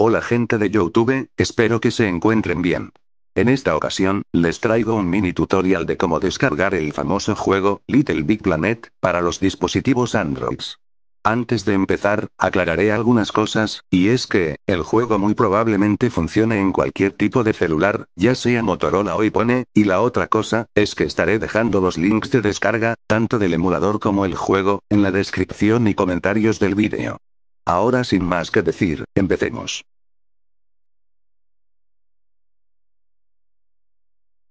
Hola gente de Youtube, espero que se encuentren bien. En esta ocasión, les traigo un mini tutorial de cómo descargar el famoso juego, Little Big Planet, para los dispositivos Androids. Antes de empezar, aclararé algunas cosas, y es que, el juego muy probablemente funcione en cualquier tipo de celular, ya sea Motorola o iPhone, y la otra cosa, es que estaré dejando los links de descarga, tanto del emulador como el juego, en la descripción y comentarios del vídeo. Ahora sin más que decir, empecemos.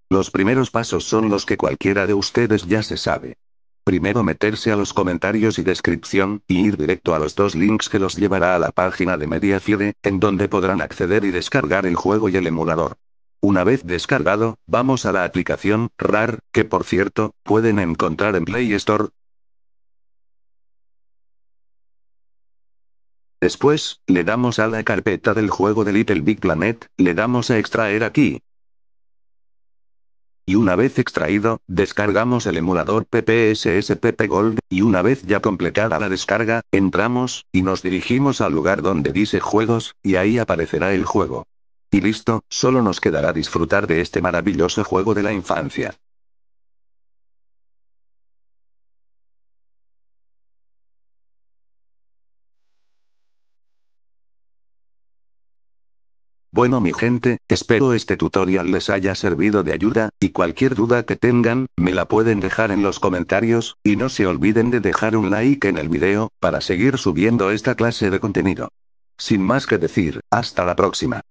Los primeros pasos son los que cualquiera de ustedes ya se sabe. Primero meterse a los comentarios y descripción, y ir directo a los dos links que los llevará a la página de Mediafire, en donde podrán acceder y descargar el juego y el emulador. Una vez descargado, vamos a la aplicación, RAR, que por cierto, pueden encontrar en Play Store, Después, le damos a la carpeta del juego de Little Big Planet, le damos a extraer aquí. Y una vez extraído, descargamos el emulador PPSSPP Gold, y una vez ya completada la descarga, entramos, y nos dirigimos al lugar donde dice juegos, y ahí aparecerá el juego. Y listo, solo nos quedará disfrutar de este maravilloso juego de la infancia. Bueno mi gente, espero este tutorial les haya servido de ayuda, y cualquier duda que tengan, me la pueden dejar en los comentarios, y no se olviden de dejar un like en el video, para seguir subiendo esta clase de contenido. Sin más que decir, hasta la próxima.